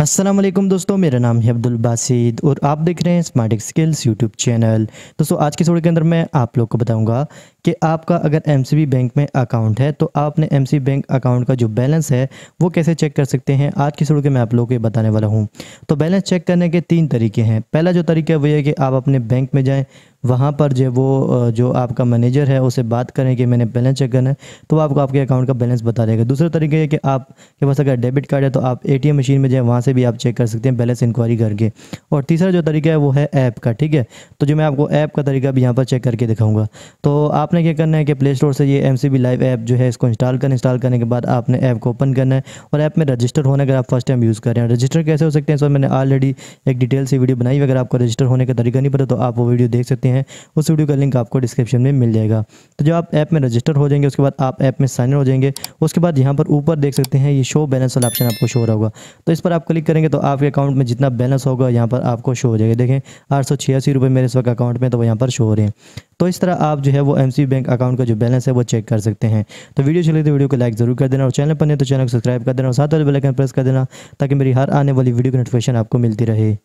असलम दोस्तों मेरा नाम है अब्दुल बासिद और आप देख रहे हैं स्मार्ट स्किल्स यूट्यूब चैनल दोस्तों आज के थोड़े के अंदर मैं आप लोग को बताऊंगा कि आपका अगर एम बैंक में अकाउंट है तो आप अपने एम बैंक अकाउंट का जो बैलेंस है वो कैसे चेक कर सकते हैं आज के थोड़े के मैं आप लोग को बताने वाला हूँ तो बैलेंस चेक करने के तीन तरीके हैं पहला जो तरीका है वो है कि आप अपने बैंक में जाएँ वहाँ पर जो वो जो आपका मैनेजर है उसे बात करें कि मैंने बैलेंस चेक करना है तो आपको आपके अकाउंट का बैलेंस बता देगा दूसरा तरीका है कि आपके पास अगर डेबिट कार्ड है तो आप ए मशीन में जाए वहाँ से भी आप चेक कर सकते हैं बैलेंस इंक्वायरी करके और तीसरा जो तरीका है वो है ऐप का ठीक है तो जो मैं आपको ऐप का तरीका भी यहाँ पर चेक करके दिखाऊँगा तो आपने क्या करना है कि प्ले स्टोर से ये एम लाइव ऐप जो है इसको इंस्टॉल करना इंस्टॉल करने के बाद आपने ऐप को ओपन करना है और ऐप में रजिस्टर होने अगर आप फर्स्ट टाइम यूज़ करें रजिस्टर कैसे हो सकते हैं सर मैंने ऑलरेडी एक डिटेल से वीडियो बनाई अगर आपको रजिस्टर होने का तरीका नहीं पता तो आप वो वीडियो देख सकते हैं हैं उस वीडियो का लिंक आपको डिस्क्रिप्शन में मिल जाएगा तो जब आप ऐप में रजिस्टर हो जाएंगे उसके बाद आप ऐप में साइन हो जाएंगे उसके बाद यहाँ पर ऊपर देख सकते हैं ये शो बैलेंस वाला ऑप्शन आपको शो हो रहा होगा तो इस पर आप क्लिक करेंगे तो आपके अकाउंट में जितना बैलेंस होगा यहाँ पर आपको शो हो जाएगा देखें आठ सौ मेरे इस वक्त अकाउंट में तो वो यहाँ पर शो हो रहे हैं तो इस तरह आप जो है वो एम बैंक अकाउंट का जो बैलेंस है वो चेक कर सकते हैं तो वीडियो चले तो वीडियो को लाइक जरूर कर देना और चैनल पर नहीं तो चैनल को सब्सक्राइब कर देना और साथ वाले बेलाइकन प्रेस कर देना ताकि मेरी हर आने वाली वीडियो की नोटिफिकेशन आपको मिलती रहे